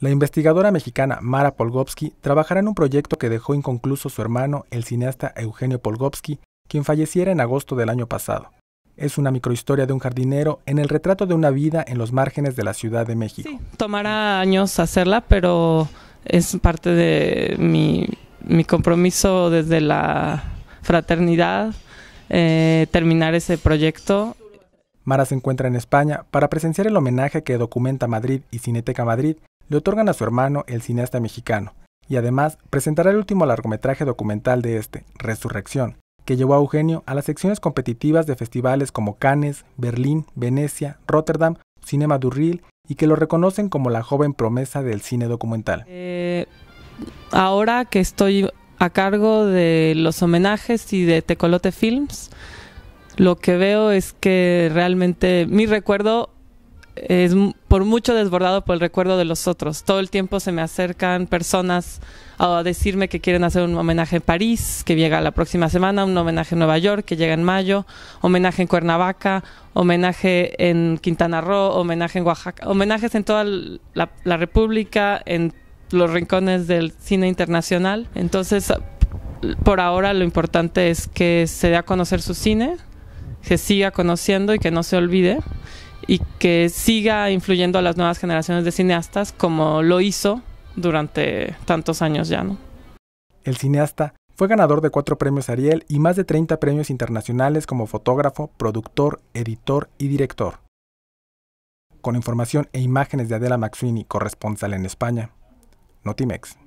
La investigadora mexicana Mara Polgovsky trabajará en un proyecto que dejó inconcluso su hermano, el cineasta Eugenio Polgovsky, quien falleciera en agosto del año pasado. Es una microhistoria de un jardinero en el retrato de una vida en los márgenes de la Ciudad de México. tomará años hacerla, pero es parte de mi, compromiso desde la fraternidad, eh, terminar ese proyecto. Mara se encuentra en España para presenciar el homenaje que Documenta Madrid y Cineteca Madrid le otorgan a su hermano, el cineasta mexicano, y además presentará el último largometraje documental de este, Resurrección, que llevó a Eugenio a las secciones competitivas de festivales como Cannes, Berlín, Venecia, Rotterdam, Cinema Durril y que lo reconocen como la joven promesa del cine documental. Eh, ahora que estoy a cargo de los homenajes y de Tecolote Films, lo que veo es que realmente mi recuerdo es por mucho desbordado por el recuerdo de los otros. Todo el tiempo se me acercan personas a decirme que quieren hacer un homenaje en París, que llega la próxima semana, un homenaje en Nueva York, que llega en mayo, homenaje en Cuernavaca, homenaje en Quintana Roo, homenaje en Oaxaca, homenajes en toda la, la República, en los rincones del cine internacional. Entonces, por ahora lo importante es que se dé a conocer su cine, que siga conociendo y que no se olvide y que siga influyendo a las nuevas generaciones de cineastas como lo hizo durante tantos años ya, ¿no? El cineasta fue ganador de cuatro premios Ariel y más de 30 premios internacionales como fotógrafo, productor, editor y director. Con información e imágenes de Adela Maxwini, corresponsal en España, Notimex.